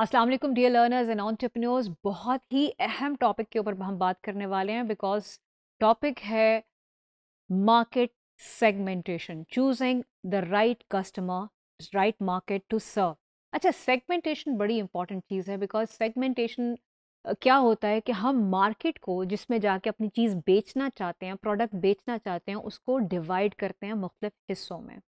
Aslam dear learners and entrepreneurs बहुत ही अहम टॉपिक के ऊपर हम बात करने वाले हैं बिकॉज टॉपिक है market segmentation choosing the right customer right market to serve अच्छा सेगमेंटेशन बड़ी इंपॉर्टेंट चीज़ है बिकॉज सेगमेंटेशन क्या होता है कि हम मार्केट को जिसमें जाके अपनी चीज़ बेचना चाहते हैं प्रोडक्ट बेचना चाहते हैं उसको डिवाइड करते हैं मुख्तफ हिस्सों में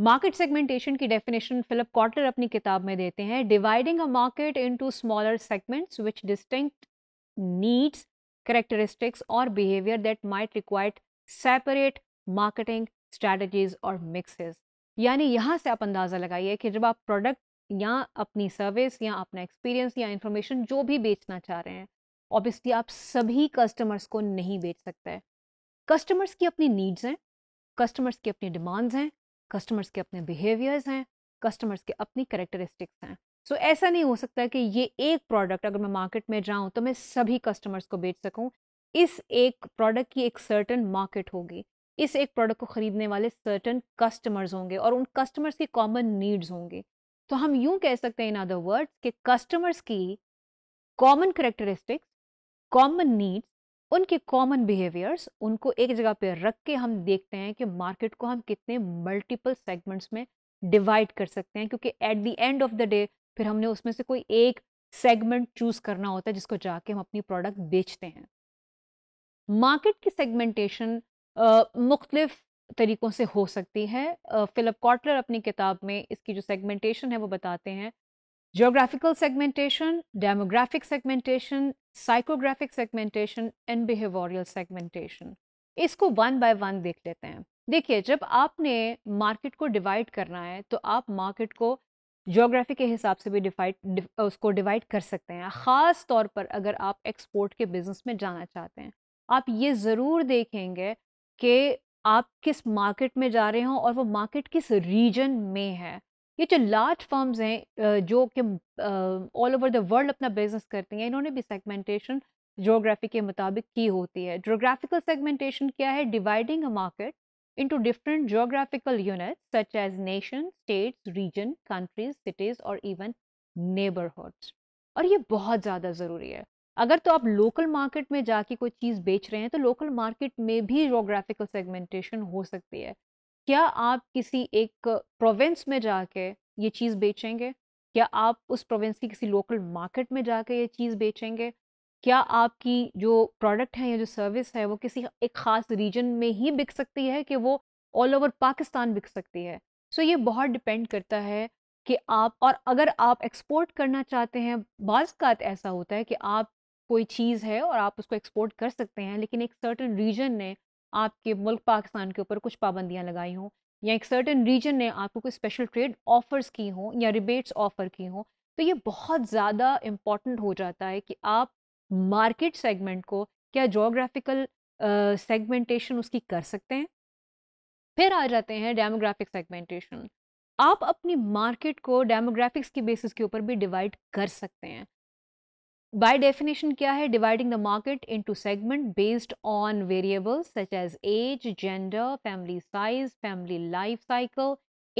मार्केट सेगमेंटेशन की डेफिनेशन फिलिप क्वार्टर अपनी किताब में देते हैं dividing a market into smaller segments which distinct needs characteristics और behaviour that might required separate marketing strategies और मिक्सेस यानी यहाँ से आप अंदाज़ा लगाइए कि जब आप प्रोडक्ट या अपनी सर्विस या अपना एक्सपीरियंस या इन्फॉर्मेशन जो भी बेचना चाह रहे हैं ऑब्वियसली आप सभी कस्टमर्स को नहीं बेच सकते कस्टमर्स की अपनी नीड्स हैं कस्टमर्स की अपनी डिमांड्स हैं कस्टमर्स के अपने बिहेवियर्स हैं कस्टमर्स के अपनी करेक्टरिस्टिक्स हैं सो so, ऐसा नहीं हो सकता कि ये एक प्रोडक्ट अगर मैं मार्केट में जाऊँ तो मैं सभी कस्टमर्स को बेच सकूँ इस एक प्रोडक्ट की एक सर्टन मार्केट होगी इस एक प्रोडक्ट को ख़रीदने वाले सर्टन कस्टमर्स होंगे और उन कस्टमर्स की कॉमन नीड्स होंगे तो हम यूं कह सकते हैं इन अदर वर्ड्स कि कस्टमर्स की कॉमन करेक्टरिस्टिक्स कॉमन नीड्स उनके कॉमन बिहेवियर्स उनको एक जगह पे रख के हम देखते हैं कि मार्केट को हम कितने मल्टीपल सेगमेंट्स में डिवाइड कर सकते हैं क्योंकि at the end of the day फिर हमने उसमें से कोई एक सेगमेंट चूज करना होता है जिसको जाके हम अपनी प्रोडक्ट बेचते हैं मार्केट की सेगमेंटेशन मुख्तलिफ तरीक़ों से हो सकती है फिलिप कॉटलर अपनी किताब में इसकी जो सेगमेंटेशन है वो बताते हैं geographical segmentation, demographic segmentation, psychographic segmentation and behavioral segmentation. इसको वन बाय वन देख लेते हैं देखिए जब आपने मार्केट को डिवाइड करना है तो आप मार्केट को जोग्राफी के हिसाब से भी डिवाइड डिव, उसको डिवाइड कर सकते हैं ख़ास तौर पर अगर आप एक्सपोर्ट के बिज़नेस में जाना चाहते हैं आप ये ज़रूर देखेंगे कि आप किस मार्केट में जा रहे हो और वो मार्केट किस रीजन में है ये जो लार्ज फर्म्स हैं जो कि ऑल ओवर द वर्ल्ड अपना बिजनेस करती हैं इन्होंने भी सेगमेंटेशन जोग्राफी के मुताबिक की होती है जोग्राफिकल सेगमेंटेशन क्या है dividing a market into different geographical unit such as nation state region countries cities और इवन neighborhoods. और ये बहुत ज़्यादा ज़रूरी है अगर तो आप लोकल मार्केट में जाके कोई चीज़ बेच रहे हैं तो लोकल मार्केट में भी जोग्राफिकल सेगमेंटेशन हो सकती है क्या आप किसी एक प्रोविंस में जाके ये चीज़ बेचेंगे क्या आप उस प्रोविंस की किसी लोकल मार्केट में जाके ये चीज़ बेचेंगे क्या आपकी जो प्रोडक्ट है या जो सर्विस है वो किसी एक ख़ास रीजन में ही बिक सकती है कि वो ऑल ओवर पाकिस्तान बिक सकती है सो so, ये बहुत डिपेंड करता है कि आप और अगर आप एक्सपोर्ट करना चाहते हैं बाज़ ऐसा होता है कि आप कोई चीज़ है और आप उसको एक्सपोर्ट कर सकते हैं लेकिन एक सर्टन रीजन ने आपके मुल्क पाकिस्तान के ऊपर कुछ पाबंदियाँ लगाई हों या एक सर्टन रीजन ने आपको कोई स्पेशल ट्रेड ऑफर्स की हों या रिबेट्स ऑफ़र की हों तो ये बहुत ज़्यादा इम्पॉर्टेंट हो जाता है कि आप मार्केट सेगमेंट को क्या जोग्राफिकल सेगमेंटेशन उसकी कर सकते हैं फिर आ जाते हैं डेमोग्राफिक सेगमेंटेशन आप अपनी मार्केट को डेमोग्राफिक्स की बेसिस के ऊपर भी डिवाइड कर सकते हैं by definition kya hai dividing the market into segment based on variables such as age gender family size family life cycle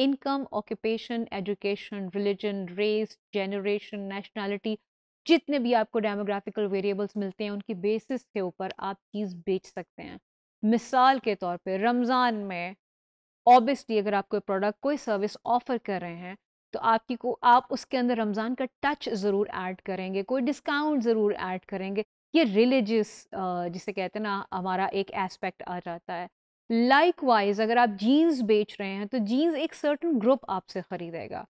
income occupation education religion race generation nationality जितने भी आपको डेमोग्राफिकल वेरिएबल्स मिलते हैं उनकी बेसिस के ऊपर आप चीज़ बेच सकते हैं मिसाल के तौर पे रमज़ान में ऑब्वियसली अगर आप कोई प्रोडक्ट कोई सर्विस ऑफर कर रहे हैं तो आपकी को आप उसके अंदर रमज़ान का टच ज़रूर ऐड करेंगे कोई डिस्काउंट ज़रूर ऐड करेंगे ये रिलीजियस जिसे कहते हैं ना हमारा एक एस्पेक्ट आ जाता है लाइक वाइज अगर आप जीन्स बेच रहे हैं तो जीन्स एक सर्टन ग्रुप आपसे ख़रीदेगा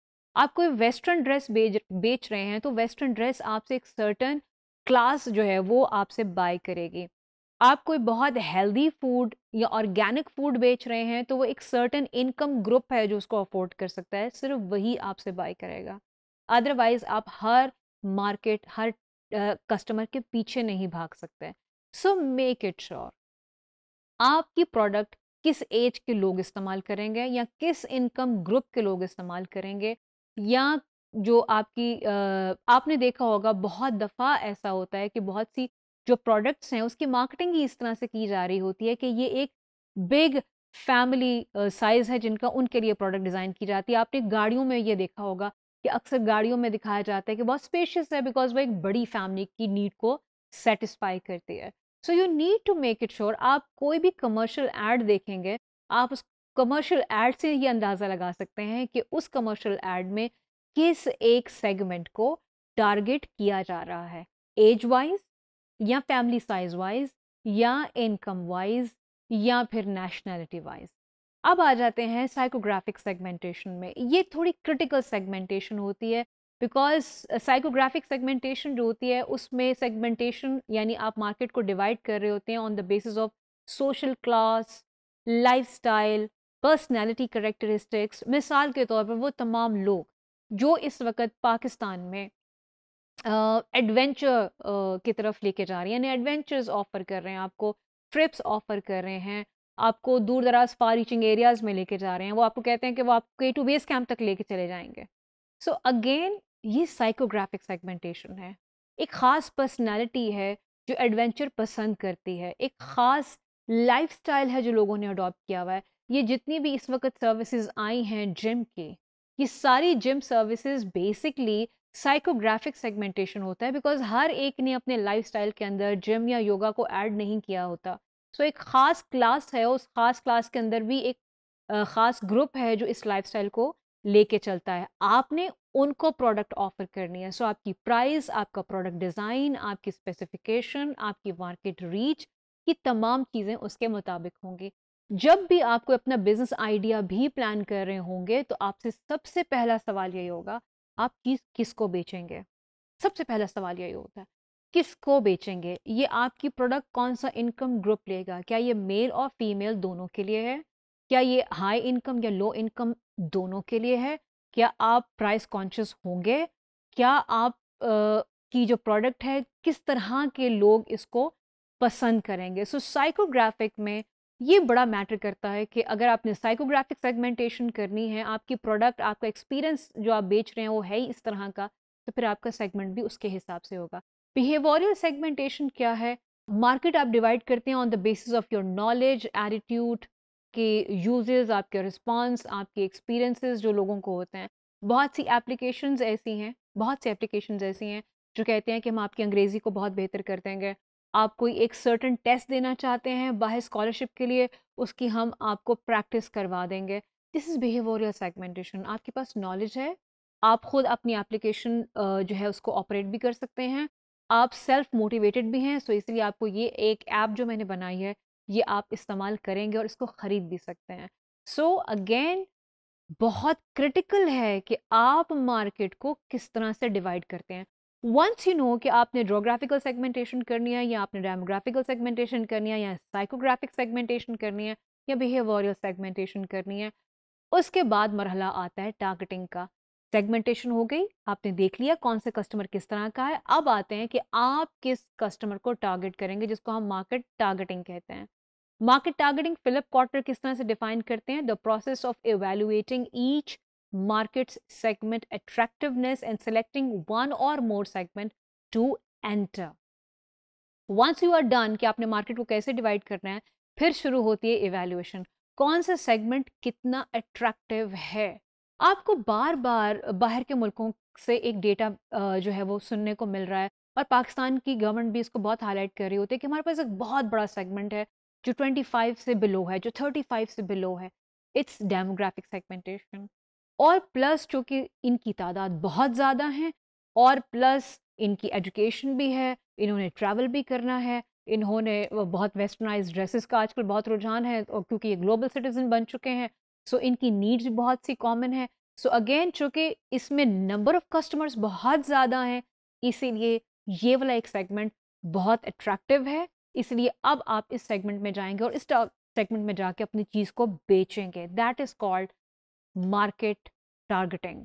आप कोई वेस्टर्न ड्रेस बेच बेच रहे हैं तो वेस्टर्न ड्रेस आपसे एक सर्टन क्लास जो है वो आपसे बाय करेगी आप कोई बहुत हेल्दी फूड या ऑर्गेनिक फूड बेच रहे हैं तो वो एक सर्टन इनकम ग्रुप है जो उसको अफोर्ड कर सकता है सिर्फ वही आपसे बाय करेगा अदरवाइज आप हर मार्केट हर कस्टमर uh, के पीछे नहीं भाग सकते सो मेक इट श्योर आपकी प्रोडक्ट किस एज के लोग इस्तेमाल करेंगे या किस इनकम ग्रुप के लोग इस्तेमाल करेंगे या जो आपकी uh, आपने देखा होगा बहुत दफ़ा ऐसा होता है कि बहुत सी जो प्रोडक्ट्स हैं उसकी मार्केटिंग ही इस तरह से की जा रही होती है कि ये एक बिग फैमिली साइज़ है जिनका उनके लिए प्रोडक्ट डिज़ाइन की जाती है आपने गाड़ियों में ये देखा होगा कि अक्सर गाड़ियों में दिखाया जाता है कि बहुत स्पेशियस है बिकॉज वो एक बड़ी फैमिली की नीड को सेटिस्फाई करती है so you need to make it sure आप कोई भी कमर्शियल एड देखेंगे आप उस कमर्शियल एड से ये अंदाज़ा लगा सकते हैं कि उस कमर्शियल एड में किस एक सेगमेंट को टारगेट किया जा रहा है एज वाइज या फैमिली साइज वाइज या इनकम वाइज या फिर नेशनैलिटी वाइज अब आ जाते हैं साइकोग्राफिक सेगमेंटेशन में ये थोड़ी क्रिटिकल सेगमेंटेशन होती है बिकॉज साइकोग्राफिक सेगमेंटेशन जो होती है उसमें सेगमेंटेशन यानी आप मार्केट को डिवाइड कर रहे होते हैं on the basis of social class lifestyle personality characteristics मिसाल के तौर पर वो तमाम लोग जो इस वक्त पाकिस्तान में एडवेंचर uh, की तरफ लेके जा रही है यानी एडवेंचर्स ऑफर कर रहे हैं आपको ट्रिप्स ऑफर कर रहे हैं आपको दूर दराज फार रीचिंग एरियाज़ में लेके जा रहे हैं वो आपको कहते हैं कि वो आपको ए टू बेस कैम्प तक लेके चले जाएंगे सो so, अगेन ये साइकोग्राफिक सेगमेंटेशन है एक ख़ास पर्सनैलिटी है जो एडवेंचर पसंद करती है एक ख़ास लाइफ है जो लोगों ने अडॉप्ट किया हुआ है ये जितनी भी इस वक्त सर्विसेज आई हैं जिम की ये सारी gym services basically psychographic segmentation होता है बिकॉज हर एक ने अपने लाइफ के अंदर जिम या योगा को ऐड नहीं किया होता सो so, एक ख़ास क्लास है उस ख़ास क्लास के अंदर भी एक ख़ास ग्रुप है जो इस लाइफस्टाइल को लेके चलता है आपने उनको प्रोडक्ट ऑफर करनी है सो so, आपकी प्राइस आपका प्रोडक्ट डिज़ाइन आपकी स्पेसिफिकेशन आपकी मार्केट रीच ये तमाम चीज़ें उसके मुताबिक होंगी जब भी आपको अपना बिजनेस आइडिया भी प्लान कर रहे होंगे तो आपसे सबसे पहला सवाल यही होगा आप चीज़ किसको बेचेंगे सबसे पहला सवाल यही होता है किसको बेचेंगे ये आपकी प्रोडक्ट कौन सा इनकम ग्रुप लेगा क्या ये मेल और फीमेल दोनों के लिए है क्या ये हाई इनकम या लो इनकम दोनों के लिए है क्या आप प्राइस कॉन्शियस होंगे क्या आप आ, की जो प्रोडक्ट है किस तरह के लोग इसको पसंद करेंगे सो so, साइकोग्राफिक में ये बड़ा मैटर करता है कि अगर आपने साइकोग्राफिक सेगमेंटेशन करनी है आपकी प्रोडक्ट आपका एक्सपीरियंस जो आप बेच रहे हैं वो है ही इस तरह का तो फिर आपका सेगमेंट भी उसके हिसाब से होगा बिहेवियरल सेगमेंटेशन क्या है मार्केट आप डिवाइड करते हैं on the basis of your knowledge attitude के यूजेस आपके रिस्पांस आपके एक्सपीरियंसेस जो लोगों को होते हैं बहुत सी एप्लीकेशंस ऐसी हैं बहुत सी एप्लीकेशंस ऐसी हैं जो कहते हैं कि हम आपकी अंग्रेज़ी को बहुत बेहतर कर देंगे आप कोई एक सर्टन टेस्ट देना चाहते हैं बाहर स्कॉलरशिप के लिए उसकी हम आपको प्रैक्टिस करवा देंगे दिस इज़ बिहेवियरल सेगमेंटेशन आपके पास नॉलेज है आप खुद अपनी एप्लीकेशन जो है उसको ऑपरेट भी कर सकते हैं आप सेल्फ मोटिवेटेड भी हैं सो इसलिए आपको ये एक ऐप जो मैंने बनाई है ये आप इस्तेमाल करेंगे और इसको ख़रीद भी सकते हैं सो so, अगेन बहुत क्रिटिकल है कि आप मार्केट को किस तरह से डिवाइड करते हैं वंस यू नो कि आपने जोग्राफिकल सेगमेंटेशन करनी है या आपने डेमोग्राफिकल सेगमेंटेशन करनी है या साइकोग्राफिक सेगमेंटेशन करनी है या बिहेवियरल सेगमेंटेशन करनी है उसके बाद मरहला आता है टारगेटिंग का सेगमेंटेशन हो गई आपने देख लिया कौन से कस्टमर किस तरह का है अब आते हैं कि आप किस कस्टमर को टारगेट करेंगे जिसको हम मार्केट टारगेटिंग कहते हैं मार्केट टारगेटिंग फिलिप कॉटर किस तरह से डिफाइन करते हैं the process of evaluating each markets segment attractiveness and selecting one or more segment to enter. Once you are done कि आपने market को कैसे divide करना है फिर शुरू होती है evaluation. कौन सा segment कितना attractive है आपको बार बार बाहर के मुल्कों से एक डेटा जो है वो सुनने को मिल रहा है और पाकिस्तान की गवर्नमेंट भी इसको बहुत हाईलाइट कर रही होती है कि हमारे पास एक बहुत बड़ा सेगमेंट है जो 25 से बिलो है जो 35 से बिलो है इट्स डेमोग्राफिक सेगमेंटेशन और प्लस चूँकि इनकी तादाद बहुत ज़्यादा हैं और प्लस इनकी एजुकेशन भी है इन्होंने ट्रैवल भी करना है इन्होंने बहुत वेस्टर्नाइज ड्रेसेस का आजकल बहुत रुझान है और क्योंकि ये ग्लोबल सिटीजन बन चुके हैं सो इनकी नीड्स बहुत सी कॉमन है सो अगेन चूँकि इसमें नंबर ऑफ़ कस्टमर्स बहुत ज़्यादा हैं इसीलिए ये वाला एक सेगमेंट बहुत अट्रैक्टिव है इसलिए अब आप इस सेगमेंट में जाएंगे और इस सेगमेंट में जाके अपनी चीज़ को बेचेंगे that is called market targeting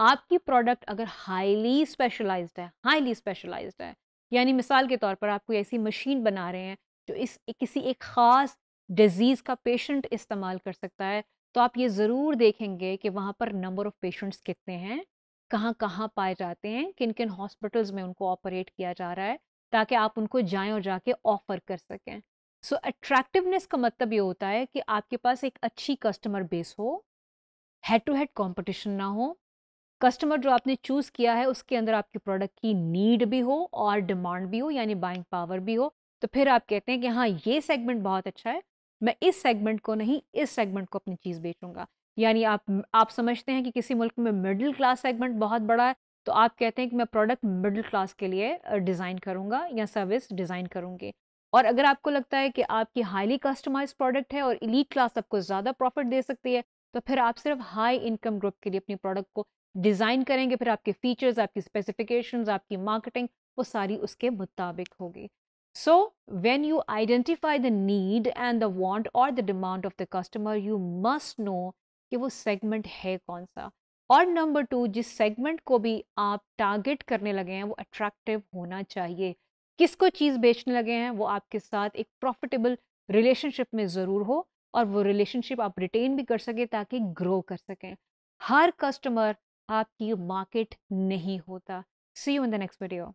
आपकी प्रोडक्ट अगर हाईली स्पेशलाइज्ड है हाईली स्पेशलाइज्ड है यानी मिसाल के तौर पर आप कोई ऐसी मशीन बना रहे हैं जो इस किसी एक ख़ास डिज़ीज़ का पेशेंट इस्तेमाल कर सकता है तो आप ये ज़रूर देखेंगे कि वहाँ पर नंबर ऑफ़ पेशेंट्स कितने हैं कहाँ कहाँ पाए जाते हैं किन किन हॉस्पिटल्स में उनको ऑपरेट किया जा रहा है ताकि आप उनको जाएँ और जाके ऑफ़र कर सकें सो अट्रैक्टिवनेस का मतलब ये होता है कि आपके पास एक अच्छी कस्टमर बेस हो हेड टू हेड कंपटीशन ना हो कस्टमर जो आपने चूज़ किया है उसके अंदर आपके प्रोडक्ट की नीड भी हो और डिमांड भी हो यानी बाइंग पावर भी हो तो फिर आप कहते हैं कि हाँ ये सेगमेंट बहुत अच्छा है मैं इस सेगमेंट को नहीं इस सेगमेंट को अपनी चीज़ बेचूंगा यानी आप आप समझते हैं कि किसी मुल्क में मिडिल क्लास सेगमेंट बहुत बड़ा है तो आप कहते हैं कि मैं प्रोडक्ट मिडिल क्लास के लिए डिज़ाइन करूँगा या सर्विस डिज़ाइन करूँगी और अगर आपको लगता है कि आपकी हाईली कस्टमाइज प्रोडक्ट है और इलीट क्लास आपको ज़्यादा प्रॉफिट दे सकती है तो फिर आप सिर्फ हाई इनकम ग्रुप के लिए अपनी प्रोडक्ट को डिज़ाइन करेंगे फिर आपके फीचर्स आपकी स्पेसिफिकेशंस आपकी मार्केटिंग वो सारी उसके मुताबिक होगी so when you identify the need and the want और the demand of the customer you must know कि वो सेगमेंट है कौन सा और नंबर टू जिस सेगमेंट को भी आप टारगेट करने लगे हैं वो अट्रैक्टिव होना चाहिए किसको चीज़ बेचने लगे हैं वो आपके साथ एक प्रॉफिटेबल रिलेशनशिप में ज़रूर हो और वो रिलेशनशिप आप रिटेन भी कर सकें ताकि ग्रो कर सकें हर कस्टमर आपकी मार्केट नहीं होता see you in the next video